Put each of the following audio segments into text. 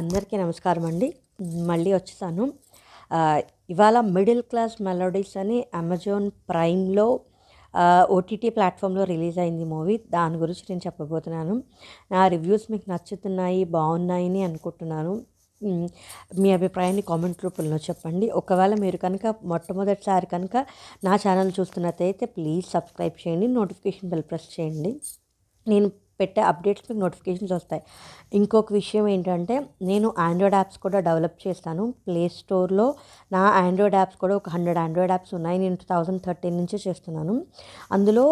అందరికీ నమస్కారం అండి మళ్ళీ వచ్చేసాను ఇవాళ మిడిల్ క్లాస్ మెలోడీస్ అని అమెజాన్ ప్రైమ్లో ఓటీటీ ప్లాట్ఫామ్లో రిలీజ్ అయింది మూవీ దాని గురించి నేను చెప్పబోతున్నాను నా రివ్యూస్ మీకు నచ్చుతున్నాయి బాగున్నాయని అనుకుంటున్నాను మీ అభిప్రాయాన్ని కామెంట్ రూపంలో చెప్పండి ఒకవేళ మీరు కనుక మొట్టమొదటిసారి కనుక నా ఛానల్ చూస్తున్నట్టయితే ప్లీజ్ సబ్స్క్రైబ్ చేయండి నోటిఫికేషన్ బెల్ ప్రెస్ చేయండి నేను పెట్టే అప్డేట్స్ మీకు నోటిఫికేషన్స్ వస్తాయి ఇంకొక విషయం ఏంటంటే నేను ఆండ్రాయిడ్ యాప్స్ కూడా డెవలప్ చేస్తాను ప్లే స్టోర్లో నా ఆండ్రాయిడ్ యాప్స్ కూడా ఒక హండ్రెడ్ ఆండ్రాయిడ్ యాప్స్ ఉన్నాయి నేను టూ థౌజండ్ థర్టీన్ నుంచి చేస్తున్నాను అందులో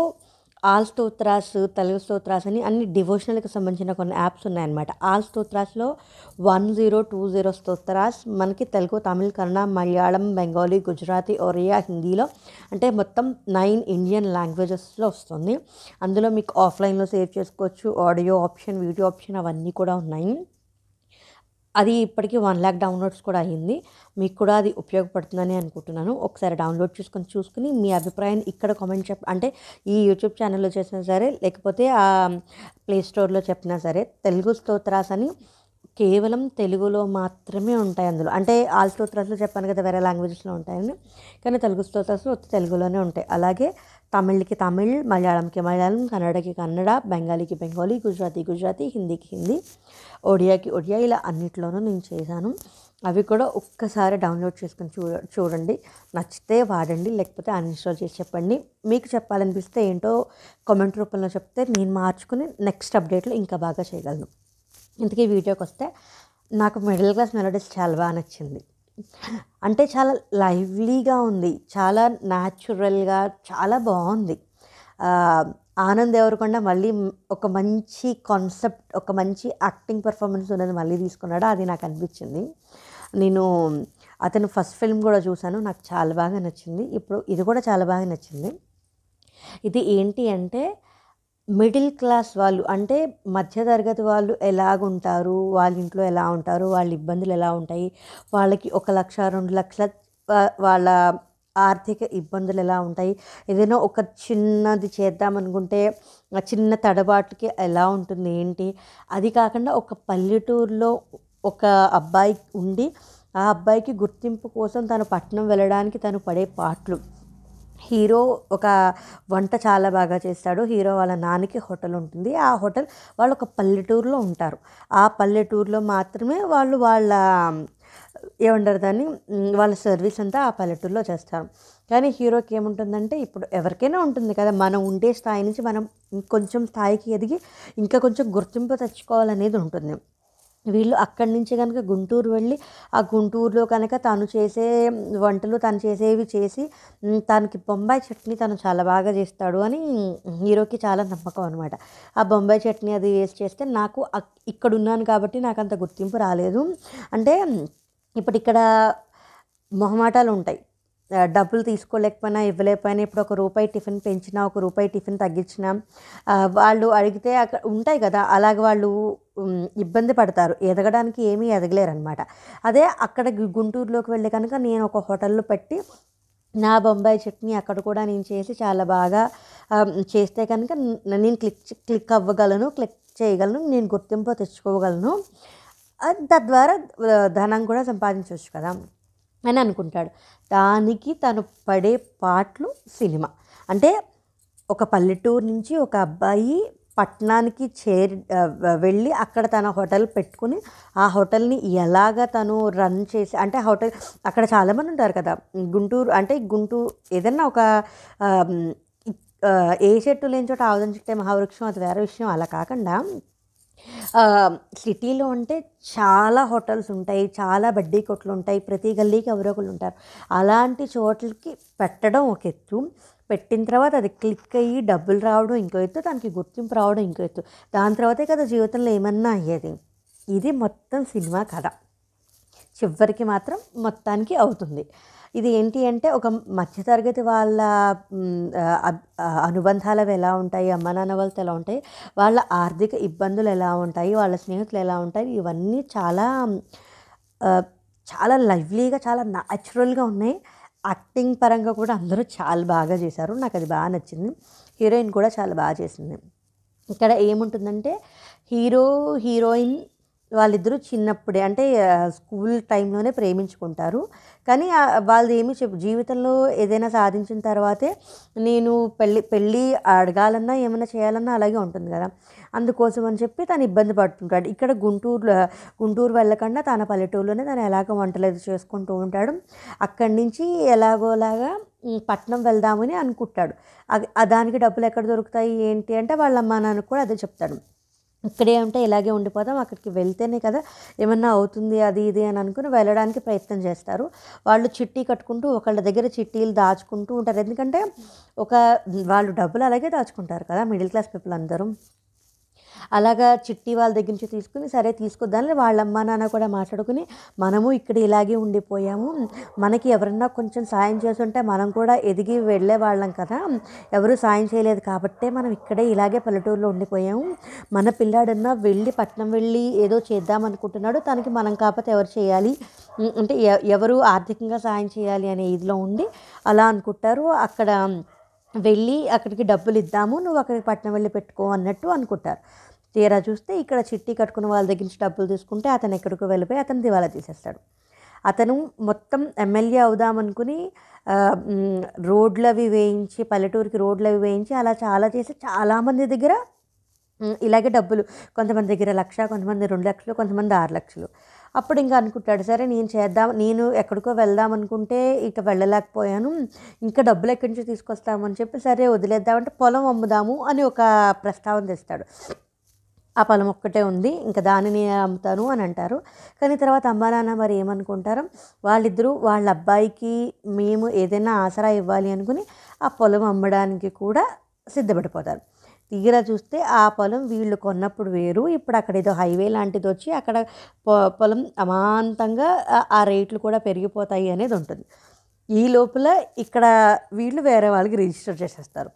ఆల్ స్తోత్రాస్ తెలుగు స్తోత్రాస్ అని అన్ని డివోషనల్కి సంబంధించిన కొన్ని యాప్స్ ఉన్నాయన్నమాట ఆల్ స్తోత్రాస్లో వన్ జీరో టూ జీరో స్తోత్రాస్ మనకి తెలుగు తమిళ్ కన్నడ మలయాళం బెంగాలీ గుజరాతీ ఒరియా హిందీలో అంటే మొత్తం నైన్ ఇండియన్ లాంగ్వేజెస్లో వస్తుంది అందులో మీకు ఆఫ్లైన్లో సేవ్ చేసుకోవచ్చు ఆడియో ఆప్షన్ వీడియో ఆప్షన్ అవన్నీ కూడా ఉన్నాయి అది ఇప్పటికీ వన్ ల్యాక్ డౌన్లోడ్స్ కూడా అయ్యింది మీకు కూడా అది ఉపయోగపడుతుందని అనుకుంటున్నాను ఒకసారి డౌన్లోడ్ చేసుకొని చూసుకుని మీ అభిప్రాయాన్ని ఇక్కడ కామెంట్ చెప్ అంటే ఈ యూట్యూబ్ ఛానల్లో చేసినా సరే లేకపోతే ప్లే స్టోర్లో చెప్పినా సరే తెలుగు స్తోత్రాస్ అని కేవలం తెలుగులో మాత్రమే ఉంటాయి అందులో అంటే ఆల్ స్తోత్రాలు చెప్పాను కదా వేరే లాంగ్వేజెస్లో ఉంటాయని కానీ తెలుగు స్తోత్రాలు తెలుగులోనే ఉంటాయి అలాగే తమిళ్కి తమిళ్ మలయాళంకి మలయాళం కన్నడకి కన్నడ బెంగాలీకి బెంగాలీ గుజరాతీ గుజరాతీ హిందీకి హిందీ ఒడియాకి ఒడియా ఇలా అన్నిట్లోనూ నేను చేశాను అవి కూడా ఒక్కసారి డౌన్లోడ్ చేసుకుని చూ చూడండి నచ్చితే వాడండి లేకపోతే అన్ఇన్స్టాల్ చేసి చెప్పండి మీకు చెప్పాలనిపిస్తే ఏంటో కామెంట్ రూపంలో చెప్తే నేను మార్చుకుని నెక్స్ట్ అప్డేట్లో ఇంకా బాగా చేయగలను ఇంతకీ వీడియోకి వస్తే నాకు మిడిల్ క్లాస్ మెలోడీస్ చాలా బాగా నచ్చింది అంటే చాలా లైవ్లీగా ఉంది చాలా న్యాచురల్గా చాలా బాగుంది ఆనంద్ ఎవరకొండ మళ్ళీ ఒక మంచి కాన్సెప్ట్ ఒక మంచి యాక్టింగ్ పర్ఫార్మెన్స్ ఉన్నది మళ్ళీ తీసుకున్నాడు అది నాకు అనిపించింది నేను అతను ఫస్ట్ ఫిల్మ్ కూడా చూశాను నాకు చాలా బాగా నచ్చింది ఇప్పుడు ఇది కూడా చాలా బాగా నచ్చింది ఇది ఏంటి అంటే మిడిల్ క్లాస్ వాళ్ళు అంటే మధ్యతరగతి వాళ్ళు ఎలాగుంటారు వాళ్ళ ఇంట్లో ఎలా ఉంటారు వాళ్ళ ఇబ్బందులు ఎలా ఉంటాయి వాళ్ళకి ఒక లక్ష రెండు లక్షల వాళ్ళ ఆర్థిక ఇబ్బందులు ఎలా ఉంటాయి ఏదైనా ఒక చిన్నది చేద్దామనుకుంటే చిన్న తడబాటుకి ఎలా ఉంటుంది ఏంటి అది కాకుండా ఒక పల్లెటూరులో ఒక అబ్బాయి ఉండి ఆ అబ్బాయికి గుర్తింపు కోసం తను పట్టణం వెళ్ళడానికి తను పడే పాటలు హీరో ఒక వంట చాలా బాగా చేస్తాడు హీరో వాళ్ళ నాన్నకి హోటల్ ఉంటుంది ఆ హోటల్ వాళ్ళు ఒక పల్లెటూరులో ఉంటారు ఆ పల్లెటూరులో మాత్రమే వాళ్ళు వాళ్ళ ఏమంటారు దాన్ని వాళ్ళ సర్వీస్ అంతా ఆ పల్లెటూరులో చేస్తారు కానీ హీరోకి ఏముంటుందంటే ఇప్పుడు ఎవరికైనా ఉంటుంది కదా మనం ఉండే స్థాయి నుంచి మనం కొంచెం స్థాయికి ఎదిగి ఇంకా కొంచెం గుర్తింపు తెచ్చుకోవాలనేది ఉంటుంది వీళ్ళు అక్కడి నుంచి కనుక గుంటూరు వెళ్ళి ఆ గుంటూరులో కనుక తను చేసే వంటలు తను చేసేవి చేసి తనకి బొంబాయి చట్నీ తను చాలా బాగా చేస్తాడు అని హీరోకి చాలా నమ్మకం అనమాట ఆ బొంబాయి చట్నీ అది వేసి చేస్తే నాకు ఇక్కడ ఉన్నాను కాబట్టి నాకు అంత గుర్తింపు రాలేదు అంటే ఇప్పుడు ఇక్కడ మొహమాటాలు ఉంటాయి డబ్బులు తీసుకోలేకపోయినా ఇవ్వలేకపోయినా ఇప్పుడు ఒక రూపాయి టిఫిన్ పెంచినా ఒక రూపాయి టిఫిన్ తగ్గించినా వాళ్ళు అడిగితే అక్కడ ఉంటాయి కదా అలాగ వాళ్ళు ఇబ్బంది పడతారు ఎదగడానికి ఏమీ ఎదగలేరు అనమాట అదే అక్కడ గుంటూరులోకి వెళ్ళి కనుక నేను ఒక హోటల్లో పెట్టి నా బొంబాయి చట్నీ అక్కడ కూడా నేను చేసి చాలా బాగా చేస్తే కనుక నేను క్లిక్ క్లిక్ అవ్వగలను క్లిక్ చేయగలను నేను గుర్తింపు తెచ్చుకోగలను తద్వారా ధనం కూడా సంపాదించవచ్చు కదా అని అనుకుంటాడు దానికి తను పడే పాటలు సినిమా అంటే ఒక పల్లెటూరు నుంచి ఒక అబ్బాయి పట్టణానికి చేరి వెళ్ళి అక్కడ తన హోటల్ పెట్టుకుని ఆ హోటల్ని ఎలాగ తను రన్ చేసి అంటే హోటల్ అక్కడ చాలామంది ఉంటారు కదా గుంటూరు అంటే గుంటూరు ఏదన్నా ఒక ఏ చెట్టు లేని చోట ఆవుదం చెట్టే మహావృక్షం అది వేరే విషయం అలా కాకుండా సిటీలో అంటే చాలా హోటల్స్ ఉంటాయి చాలా బడ్డీ కొట్లు ఉంటాయి ప్రతి గల్లీకి ఎవరొకరు ఉంటారు అలాంటి చోట్లకి పెట్టడం ఒక ఎత్తు పెట్టిన తర్వాత అది క్లిక్ అయ్యి డబ్బులు రావడం ఇంకో ఎత్తు దానికి గుర్తింపు రావడం ఇంకో ఎత్తు దాని తర్వాతే కదా జీవితంలో ఏమన్నా అయ్యేది ఇది మొత్తం సినిమా కథ చివరికి మాత్రం మొత్తానికి అవుతుంది ఇది ఏంటి అంటే ఒక మధ్యతరగతి వాళ్ళ అనుబంధాలు అవి ఎలా ఉంటాయి అమ్మ నాన్న వాళ్ళతో ఎలా ఉంటాయి వాళ్ళ ఆర్థిక ఇబ్బందులు ఎలా ఉంటాయి వాళ్ళ స్నేహితులు ఎలా ఉంటాయి ఇవన్నీ చాలా చాలా లవ్లీగా చాలా న్యాచురల్గా ఉన్నాయి యాక్టింగ్ పరంగా కూడా అందరూ చాలా బాగా చేశారు నాకు అది బాగా నచ్చింది హీరోయిన్ కూడా చాలా బాగా చేసింది ఇక్కడ ఏముంటుందంటే హీరో హీరోయిన్ వాళ్ళిద్దరూ చిన్నప్పుడే అంటే స్కూల్ టైంలోనే ప్రేమించుకుంటారు కానీ వాళ్ళది ఏమి చెప్పు జీవితంలో ఏదైనా సాధించిన తర్వాతే నేను పెళ్ళి పెళ్ళి అడగాలన్నా ఏమైనా చేయాలన్నా అలాగే ఉంటుంది కదా అందుకోసం అని చెప్పి తను ఇబ్బంది పడుతుంటాడు ఇక్కడ గుంటూరులో గుంటూరు వెళ్ళకుండా తన పల్లెటూరులోనే తను ఎలాగో వంటలు చేసుకుంటూ ఉంటాడు అక్కడి నుంచి ఎలాగోలాగా పట్నం వెళ్దామని అనుకుంటాడు దానికి డబ్బులు ఎక్కడ దొరుకుతాయి ఏంటి అంటే వాళ్ళ అమ్మ నాన్న కూడా అదే చెప్తాడు ఇక్కడే ఉంటే ఇలాగే ఉండిపోదాం అక్కడికి వెళ్తేనే కదా ఏమన్నా అవుతుంది అది ఇది అని అనుకుని వెళ్ళడానికి ప్రయత్నం చేస్తారు వాళ్ళు చిట్టీ కట్టుకుంటూ ఒకళ్ళ దగ్గర చిట్టీలు దాచుకుంటూ ఉంటారు ఎందుకంటే ఒక వాళ్ళు డబ్బులు అలాగే దాచుకుంటారు కదా మిడిల్ క్లాస్ పీపుల్ అందరూ అలాగా చిట్టి వాళ్ళ దగ్గర నుంచి తీసుకుని సరే తీసుకొద్దాని వాళ్ళ అమ్మా నాన్న కూడా మాట్లాడుకుని మనము ఇక్కడ ఇలాగే ఉండిపోయాము మనకి ఎవరన్నా కొంచెం సాయం చేస్తుంటే మనం కూడా ఎదిగి వెళ్ళే వాళ్ళం కదా ఎవరు సాయం చేయలేదు కాబట్టే మనం ఇక్కడే ఇలాగే పల్లెటూరులో ఉండిపోయాము మన పిల్లాడన్నా వెళ్ళి పట్నం వెళ్ళి ఏదో చేద్దాం అనుకుంటున్నాడు తనకి మనం కాకపోతే ఎవరు చేయాలి అంటే ఎవరు ఆర్థికంగా సాయం చేయాలి అనే ఇదిలో ఉండి అలా అనుకుంటారు అక్కడ వెళ్ళి అక్కడికి డబ్బులు ఇద్దాము నువ్వు అక్కడికి పట్నం వెళ్ళి పెట్టుకో అన్నట్టు అనుకుంటారు తీరా చూస్తే ఇక్కడ చిట్టి కట్టుకున్న వాళ్ళ దగ్గర నుంచి డబ్బులు తీసుకుంటే అతను ఎక్కడికో వెళ్ళిపోయి అతను దివాలా తీసేస్తాడు అతను మొత్తం ఎమ్మెల్యే అవుదామనుకుని రోడ్లు అవి వేయించి పల్లెటూరికి రోడ్లు అవి వేయించి అలా చాలా చేసి చాలామంది దగ్గర ఇలాగే డబ్బులు కొంతమంది దగ్గర లక్ష కొంతమంది రెండు లక్షలు కొంతమంది ఆరు లక్షలు అప్పుడు ఇంకా అనుకుంటాడు సరే నేను చేద్దాం నేను ఎక్కడికో వెళ్దాం అనుకుంటే ఇక వెళ్ళలేకపోయాను ఇంకా డబ్బులు ఎక్కడి నుంచి తీసుకొస్తామని చెప్పి సరే వదిలేద్దామంటే పొలం అమ్ముదాము అని ఒక ప్రస్తావన తెస్తాడు ఆ పొలం ఒక్కటే ఉంది ఇంకా దానిని అమ్ముతాను అని అంటారు కానీ తర్వాత అమ్మా నాన్న మరి ఏమనుకుంటారు వాళ్ళిద్దరూ వాళ్ళ అబ్బాయికి మేము ఏదైనా ఆసరా ఇవ్వాలి అనుకుని ఆ పొలం అమ్మడానికి కూడా సిద్ధపడిపోతారు తీరా చూస్తే ఆ పొలం వీళ్ళు కొన్నప్పుడు వేరు ఇప్పుడు అక్కడ ఏదో హైవే లాంటిది వచ్చి అక్కడ పొలం అమాంతంగా ఆ రేట్లు కూడా పెరిగిపోతాయి అనేది ఉంటుంది ఈ లోపల ఇక్కడ వీళ్ళు వేరే వాళ్ళకి రిజిస్టర్ చేసేస్తారు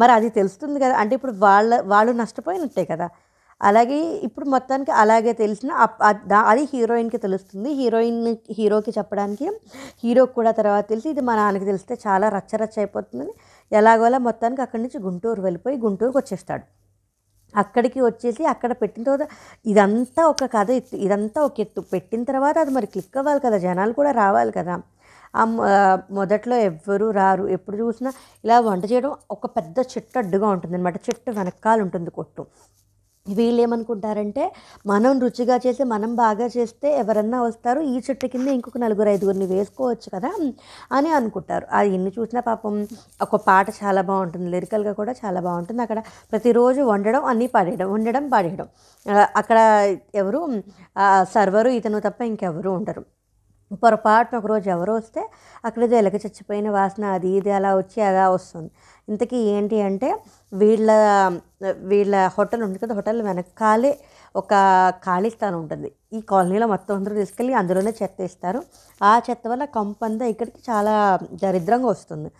మరి అది తెలుస్తుంది కదా అంటే ఇప్పుడు వాళ్ళ వాళ్ళు నష్టపోయినట్టే కదా అలాగే ఇప్పుడు మొత్తానికి అలాగే తెలిసిన అది హీరోయిన్కి తెలుస్తుంది హీరోయిన్ హీరోకి చెప్పడానికి హీరోకి కూడా తర్వాత తెలిసి ఇది మా నాన్నకి తెలిస్తే చాలా రచ్చరచ్చ అయిపోతుందని ఎలాగోలా మొత్తానికి అక్కడి నుంచి గుంటూరు వెళ్ళిపోయి గుంటూరుకి వచ్చేస్తాడు అక్కడికి వచ్చేసి అక్కడ పెట్టిన తర్వాత ఇదంతా ఒక కథ ఇదంతా ఒక ఎత్తు పెట్టిన తర్వాత అది మరి క్లిక్ అవ్వాలి కదా జనాలు కూడా రావాలి కదా మొదట్లో ఎవ్వరూ రారు ఎప్పుడు చూసినా ఇలా వంట చేయడం ఒక పెద్ద చెట్టు అడ్డుగా ఉంటుంది అనమాట చెట్టు వెనకాల ఉంటుంది కొట్టు వీళ్ళు ఏమనుకుంటారంటే మనం రుచిగా చేసి మనం బాగా చేస్తే ఎవరన్నా వస్తారు ఈ చెట్టు కింద ఇంకొక నలుగురు ఐదుగురిని వేసుకోవచ్చు కదా అని అనుకుంటారు అది ఎన్ని చూసినా పాపం ఒక పాట చాలా బాగుంటుంది లిరికల్గా కూడా చాలా బాగుంటుంది అక్కడ ప్రతిరోజు వండడం అన్నీ పాడేయడం వండడం పాడేయడం అక్కడ ఎవరు సర్వరు ఇతను తప్ప ఇంకెవరు ఉండరు పొరపాటున ఒకరోజు ఎవరో వస్తే అక్కడేదో ఎలక చచ్చిపోయిన వాసన అది ఇది అలా వచ్చి అలా వస్తుంది ఇంతకీ ఏంటి అంటే వీళ్ళ వీళ్ళ హోటల్ ఉంటుంది కదా హోటల్ వెనకాలే ఒక ఖాళీ స్థానం ఉంటుంది ఈ కాలనీలో మొత్తం అందరూ తీసుకెళ్ళి అందులోనే చెత్త ఇస్తారు ఆ చెత్త వల్ల కంపంతా ఇక్కడికి చాలా దరిద్రంగా వస్తుంది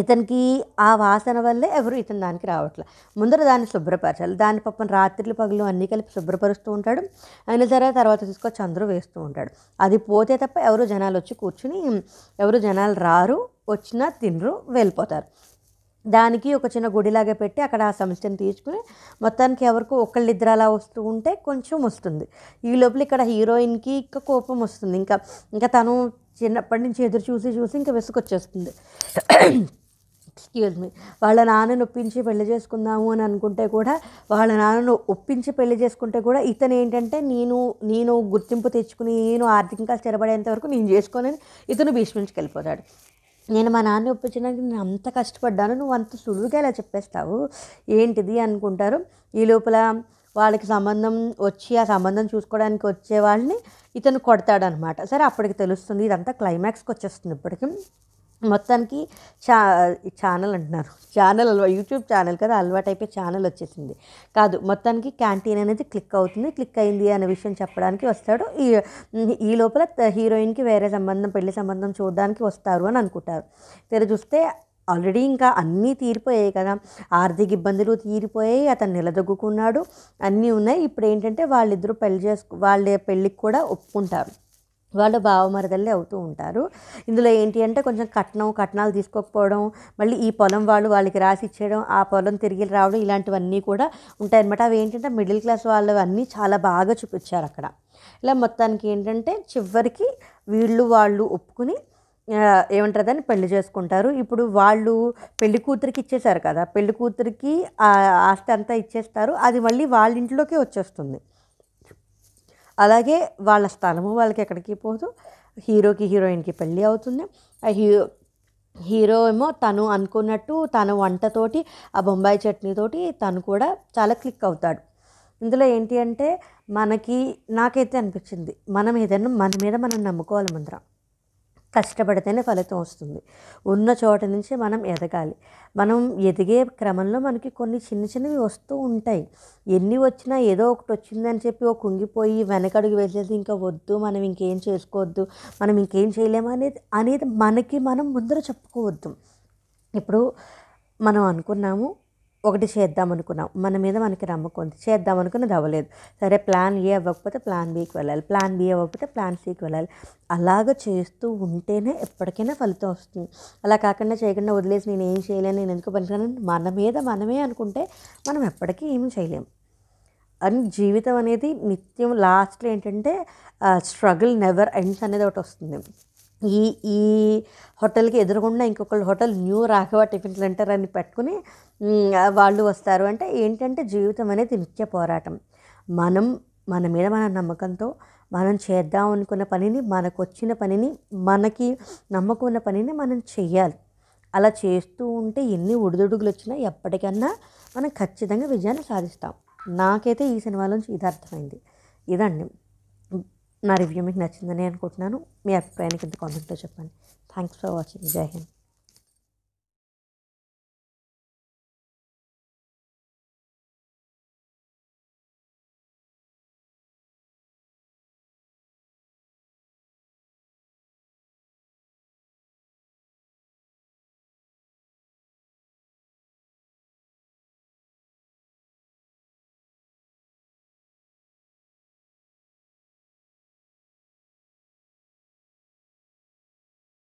ఇతనికి ఆ వాసన వల్లే ఎవరు ఇతను దానికి రావట్లేదు ముందర దాన్ని శుభ్రపరచాలి దాని పక్కన రాత్రులు పగలు అన్నీ కలిపి శుభ్రపరుస్తూ ఉంటాడు అయిన సరే తర్వాత తీసుకొచ్చి అందరూ వేస్తూ ఉంటాడు అది పోతే తప్ప ఎవరు జనాలు వచ్చి కూర్చుని ఎవరు జనాలు రారు వచ్చినా తినరు వెళ్ళిపోతారు దానికి ఒక చిన్న గుడిలాగా పెట్టి అక్కడ ఆ సమస్యను తీసుకుని మొత్తానికి ఎవరికో ఒకళ్ళిద్దరు అలా వస్తూ ఉంటే కొంచెం వస్తుంది ఈ లోపల ఇక్కడ హీరోయిన్కి ఇంకా కోపం వస్తుంది ఇంకా ఇంకా తను చిన్నప్పటి నుంచి ఎదురు చూసి చూసి ఇంకా విసుకొచ్చేస్తుంది ఎక్స్క్యూజ్ మీ వాళ్ళ నాన్నను ఒప్పించి పెళ్లి చేసుకుందాము అని అనుకుంటే కూడా వాళ్ళ నాన్నను ఒప్పించి పెళ్లి చేసుకుంటే కూడా ఇతను ఏంటంటే నేను నేను గుర్తింపు తెచ్చుకుని నేను ఆర్థికంగా స్థిరపడేంత వరకు నేను చేసుకోనని ఇతను భీష్మించుకు వెళ్ళిపోతాడు నేను మా నాన్న ఒప్పించడానికి నేను అంత కష్టపడ్డాను నువ్వు అంత సులువుగా ఇలా చెప్పేస్తావు ఏంటిది అనుకుంటారు ఈ లోపల వాళ్ళకి సంబంధం వచ్చి ఆ సంబంధం చూసుకోవడానికి వచ్చే వాళ్ళని ఇతను కొడతాడనమాట సరే అప్పటికి తెలుస్తుంది ఇదంతా క్లైమాక్స్కి వచ్చేస్తుంది ఇప్పటికీ మొత్తానికి చా ఛానల్ అంటున్నారు ఛానల్ అలవా యూట్యూబ్ ఛానల్ కదా అలవాటు అయిపోయి ఛానల్ వచ్చేసింది కాదు మొత్తానికి క్యాంటీన్ అనేది క్లిక్ అవుతుంది క్లిక్ అయింది అనే విషయం చెప్పడానికి వస్తాడు ఈ ఈ లోపల హీరోయిన్కి వేరే సంబంధం పెళ్లి సంబంధం చూడడానికి వస్తారు అని అనుకుంటారు తెర చూస్తే ఆల్రెడీ ఇంకా అన్నీ తీరిపోయాయి కదా ఆర్థిక ఇబ్బందులు తీరిపోయాయి అతను నిలదొక్కున్నాడు అన్నీ ఉన్నాయి ఇప్పుడు ఏంటంటే వాళ్ళిద్దరూ పెళ్లి చేసుకు వాళ్ళ పెళ్ళికి కూడా ఒప్పుకుంటారు వాళ్ళు బావమరదల్లే అవుతూ ఉంటారు ఇందులో ఏంటి అంటే కొంచెం కట్నం కట్నాలు తీసుకోకపోవడం మళ్ళీ ఈ పొలం వాళ్ళు వాళ్ళకి రాసి ఇచ్చేయడం ఆ పొలం తిరిగి రావడం ఇలాంటివన్నీ కూడా ఉంటాయన్నమాట అవి ఏంటంటే మిడిల్ క్లాస్ వాళ్ళు అన్నీ చాలా బాగా చూపించారు అక్కడ ఇలా మొత్తానికి ఏంటంటే చివరికి వీళ్ళు వాళ్ళు ఒప్పుకుని ఏమంటారు దాన్ని పెళ్లి చేసుకుంటారు ఇప్పుడు వాళ్ళు పెళ్లి కూతురికి ఇచ్చేశారు కదా పెళ్లి కూతురికి ఆస్తి అంతా ఇచ్చేస్తారు అది మళ్ళీ వాళ్ళ ఇంట్లోకే వచ్చేస్తుంది అలాగే వాళ్ళ స్థలము వాళ్ళకి ఎక్కడికి పోదు హీరోకి హీరోయిన్కి పెళ్ళి అవుతుంది ఆ హీరో హీరో ఏమో తను అనుకున్నట్టు తన వంటతోటి ఆ బొంబాయి చట్నీతోటి తను కూడా చాలా క్లిక్ అవుతాడు ఇందులో ఏంటి అంటే మనకి నాకైతే అనిపించింది మనం ఏదైనా మన మీద మనం నమ్ముకోవాలి ముందరం కష్టపడితేనే ఫలితం వస్తుంది ఉన్న చోట నుంచి మనం ఎదగాలి మనం ఎదిగే క్రమంలో మనకి కొన్ని చిన్న చిన్నవి వస్తూ ఉంటాయి ఎన్ని వచ్చినా ఏదో ఒకటి వచ్చిందని చెప్పి ఓ కుంగిపోయి వెనకడుగు వేసేసి ఇంకా వద్దు మనం ఇంకేం చేసుకోవద్దు మనం ఇంకేం చేయలేము అనేది అనేది మనకి మనం ముందర చెప్పుకోవద్దు ఇప్పుడు మనం అనుకున్నాము ఒకటి చేద్దాం అనుకున్నాం మన మీద మనకి నమ్మకం ఉంది చేద్దాం అనుకున్నది అవ్వలేదు సరే ప్లాన్ ఏ అవ్వకపోతే ప్లాన్ బీకి వెళ్ళాలి ప్లాన్ బి అవ్వకపోతే ప్లాన్ సికి వెళ్ళాలి అలాగ చేస్తూ ఉంటేనే ఎప్పటికైనా ఫలితం వస్తుంది అలా కాకుండా చేయకుండా వదిలేసి నేను ఏం చేయలేను నేను ఎందుకు పనికిరాను మన మీద మనమే అనుకుంటే మనం ఎప్పటికీ ఏమి చేయలేము అండ్ జీవితం అనేది నిత్యం లాస్ట్లో ఏంటంటే స్ట్రగుల్ నెవర్ ఎండ్స్ అనేది ఒకటి వస్తుంది ఈ ఈ హోటల్కి ఎదురుగుండా ఇంకొకళ్ళు hotel new Raghava tiffin centre అని పెట్టుకుని వాళ్ళు వస్తారు అంటే ఏంటంటే జీవితం అనేది నిత్య పోరాటం మనం మన మీద మన నమ్మకంతో మనం చేద్దాం అనుకున్న పనిని మనకు వచ్చిన పనిని మనకి నమ్మకం ఉన్న పనిని మనం చేయాలి అలా చేస్తూ ఉంటే ఎన్ని ఉడిదుడుగులు వచ్చినా ఎప్పటికన్నా మనం ఖచ్చితంగా విజయాన్ని సాధిస్తాం నాకైతే ఈ సినిమాలోంచి ఇది అర్థమైంది ఇదండి నా రివ్యూ మీకు నచ్చిందని అనుకుంటున్నాను మీ అభిప్రాయానికి ఇంత కామెంట్లో చెప్పండి థ్యాంక్స్ ఫర్ వాచింగ్ జై హింద్